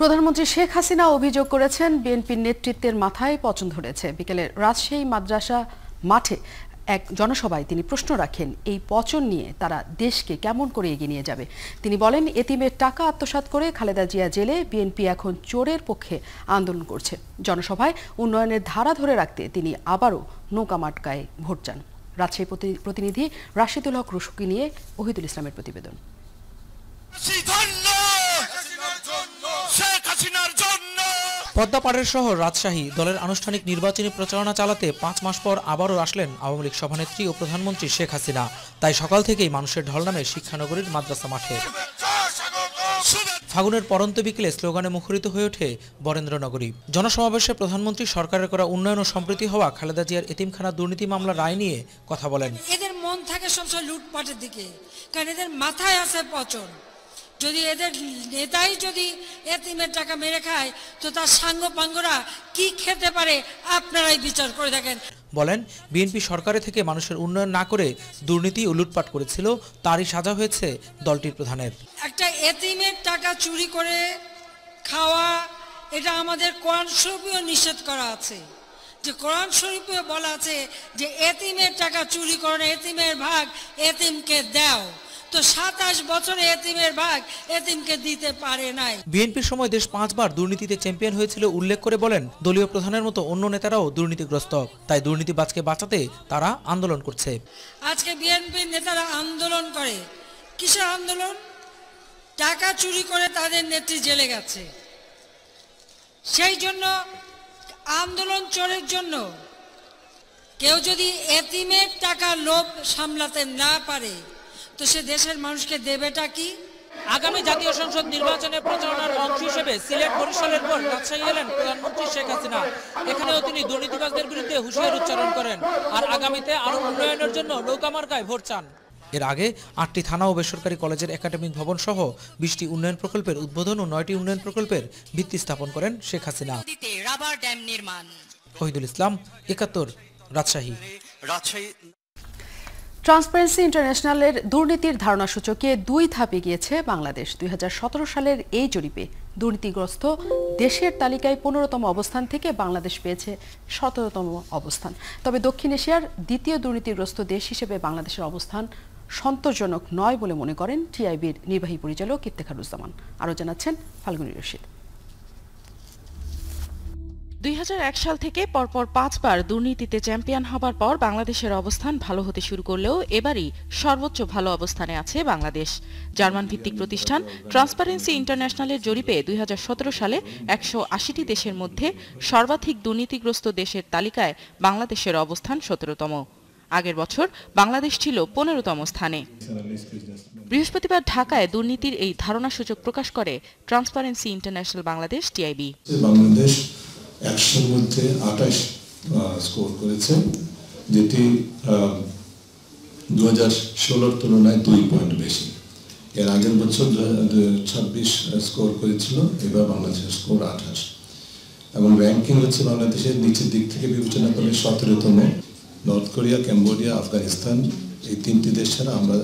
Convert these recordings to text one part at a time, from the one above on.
প্রধানমন্ত্রী শেখ হাসিনা অভিযোগ করেছেন বিএনপির নেতৃত্বের মাথায় পচন ধরেছে বিকেলে রাজশাহী মাদ্রাসা মাঠে এক জনসভায় তিনি প্রশ্ন রাখেন এই পচন নিয়ে তারা দেশকে কেমন করে এগিয়ে নিয়ে যাবে তিনি বলেন এতিমের টাকা আত্মসাত করে খালেদা জিয়া জেলে বিএনপি এখন চোরের পক্ষে আন্দোলন করছে জনসভায় উন্নয়নের ধারা ধরে রাখতে তিনি আবারও নৌকা মাটকায় ভোট চান রাজশাহী প্রতিনিধি রাশিদুল হক রুশুকি নিয়ে ওহিদুল ইসলামের প্রতিবেদন পদ্মাপাড়ের শহর রাজশাহী দলের আনুষ্ঠানিক নির্বাচনী প্রচারণা চালাতে পাঁচ মাস পর আবারও আসলেন আওয়ামী লীগ সভানেত্রী ও প্রধানমন্ত্রী শেখ হাসিনা তাই সকাল থেকেই মানুষের ঢল নামে শিক্ষানগরীর মাদ্রাসা মাঠে ফাগুনের পরন্ত বিকেলে স্লোগানে মুখরিত হয়ে ওঠে বরেন্দ্রনগরী জনসমাবেশে প্রধানমন্ত্রী সরকারের করা উন্নয়ন ও সম্প্রীতি হওয়া খালেদা জিয়ার এতিমখানা দুর্নীতি মামলা রায় নিয়ে কথা বলেন এদের মন থাকে সবসময় লুটপাটের দিকে কারণ এদের মাথায় আছে পচন যদি এদের নেতাই যদি এতিমের টাকা মেরে খায় তো তার সাঙ্গ পাঙ্গরা কি খেতে পারে আপনারাই বিচার করে থাকেন বলেন বিএনপি সরকারে থেকে মানুষের উন্নয়ন না করে দুর্নীতি ও লুটপাট করেছিল তারই সাজা হয়েছে দলটির প্রধানের একটা এতিমের টাকা চুরি করে খাওয়া এটা আমাদের কোরআন শরীফেও নিষেধ করা আছে যে কোরআন শরীফে বলা আছে যে এতিমের টাকা চুরি করে এতিমের ভাগ এতিমকে দাও তো সাতাশ বছরে এতিমের ভাগ এতিমকে দিতে পারে নাই বিএনপির সময় দেশ পাঁচবার দুর্নীতিতে চ্যাম্পিয়ন হয়েছিল উল্লেখ করে বলেন দলীয় প্রধানের মতো অন্য নেতারাও দুর্নীতিগ্রস্ত তাই বাঁচাতে তারা আন্দোলন করছে আজকে বিএনপির নেতারা আন্দোলন করে কিসের আন্দোলন টাকা চুরি করে তাদের নেত্রী জেলে গেছে সেই জন্য আন্দোলন চোরের জন্য কেউ যদি এতিমের টাকা লোভ সামলাতে না পারে তো সে দেশের মানুষকে দেবেটা কি আগামী জাতীয় সংসদ নির্বাচনের প্রচারণার অংশ হিসেবে সিলেট পরিসরের পর রাজশাহী এলেন প্রধানমন্ত্রী শেখ হাসিনা এখানেও তিনি দুর্নীতিবাজদের বিরুদ্ধে হুঁশিয়ার উচ্চারণ করেন আর আগামীতে আরও উন্নয়নের জন্য নৌকামার্কায় ভোট চান এর আগে আটটি থানা ও বেসরকারি কলেজের একাডেমিক ভবন সহ বিশটি উন্নয়ন প্রকল্পের উদ্বোধন ও নয়টি উন্নয়ন প্রকল্পের ভিত্তি স্থাপন করেন শেখ হাসিনা রাবার ড্যাম নির্মাণ শহীদুল ইসলাম একাত্তর রাজশাহী রাজশাহী ট্রান্সপারেন্সি ইন্টারন্যাশনালের দুর্নীতির ধারণা সূচকে দুই ধাপে গিয়েছে বাংলাদেশ দুই সালের এই জরিপে দুর্নীতিগ্রস্ত দেশের তালিকায় পনেরোতম অবস্থান থেকে বাংলাদেশ পেয়েছে সতেরোতম অবস্থান তবে দক্ষিণ এশিয়ার দ্বিতীয় দুর্নীতিগ্রস্ত দেশ হিসেবে বাংলাদেশের অবস্থান সন্তোষজনক নয় বলে মনে করেন টিআইবির নির্বাহী পরিচালক ইফতেখারুজ্জামান আরও জানাচ্ছেন ফাল্গুনী রশিদ দুই সাল থেকে পরপর পাঁচবার দুর্নীতিতে চ্যাম্পিয়ন হবার পর বাংলাদেশের অবস্থান ভালো হতে শুরু করলেও এবারই সর্বোচ্চ ভালো অবস্থানে আছে বাংলাদেশ জার্মান ভিত্তিক প্রতিষ্ঠান ট্রান্সপারেন্সি ইন্টারন্যাশনালের জরিপে দুই সালে একশো আশিটি দেশের মধ্যে সর্বাধিক দুর্নীতিগ্রস্ত দেশের তালিকায় বাংলাদেশের অবস্থান সতেরোতম আগের বছর বাংলাদেশ ছিল পনেরোতম স্থানে বৃহস্পতিবার ঢাকায় দুর্নীতির এই ধারণা সূচক প্রকাশ করে ট্রান্সপারেন্সি ইন্টারন্যাশনাল বাংলাদেশ টিআইবি একশোর মধ্যে আঠাশ স্কোর করেছে যেটি দু হাজার ষোলোর তুলনায় দুই পয়েন্ট বেশি এর আগের বছর ছাব্বিশ স্কোর করেছিল এবার বাংলাদেশের স্কোর আঠাশ এবং র্যাঙ্কিং হচ্ছে বাংলাদেশের নিচের দিক থেকে বিবেচনা করলে সতেরোতম নর্থ কোরিয়া ক্যাম্বোডিয়া আফগানিস্তান এই তিনটি দেশ ছাড়া আমরা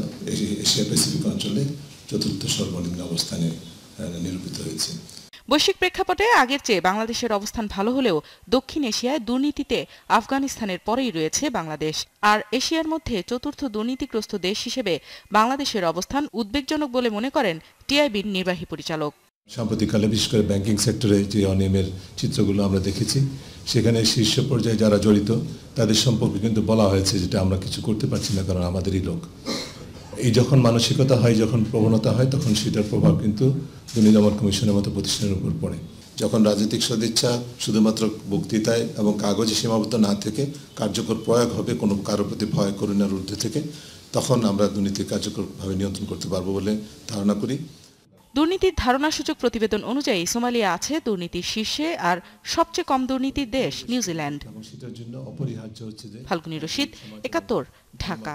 এশিয়া প্যাসিফিক অঞ্চলে চতুর্থ সর্বনিম্ন অবস্থানে নিরূপিত হয়েছি বৈশ্বিক প্রেক্ষাপটে আগের চেয়ে বাংলাদেশের অবস্থান ভালো হলেও দক্ষিণ এশিয়ায় দুর্নীতিতে আফগানিস্তানের পরেই রয়েছে বাংলাদেশ আর এশিয়ার মধ্যে চতুর্থ দুর্নীতিগ্রস্ত দেশ হিসেবে বাংলাদেশের অবস্থান উদ্বেগজনক বলে মনে করেন টিআইবির নির্বাহী পরিচালক সাম্প্রতিককালে বিশেষ করে ব্যাংকিং সেক্টরে যে অনিয়মের চিত্রগুলো আমরা দেখেছি সেখানে শীর্ষ পর্যায়ে যারা জড়িত তাদের সম্পর্কে কিন্তু বলা হয়েছে যেটা আমরা কিছু করতে পারছি না কারণ আমাদেরই লোক এই যখন মানসিকতা হয় যখন প্রবণতা হয় তখন সেটার প্রভাব কিন্তু দুর্নীতি দমন কমিশনের মতো প্রতিষ্ঠানের উপর পড়ে যখন রাজনৈতিক সদিচ্ছা শুধুমাত্র বক্তৃতায় এবং কাগজে সীমাবদ্ধ না থেকে কার্যকর প্রয়োগ হবে কোনো কারো প্রতি ভয় করুণার ঊর্ধ্বে থেকে তখন আমরা দুর্নীতি কার্যকরভাবে নিয়ন্ত্রণ করতে পারবো বলে ধারণা করি দুর্নীতির ধারণাসূচক প্রতিবেদন অনুযায়ী সোমালিয়া আছে দুর্নীতির শীর্ষে আর সবচেয়ে কম দুর্নীতির দেশ নিউজিল্যান্ড ফাল্গুনি রশিদ একাত্তর ঢাকা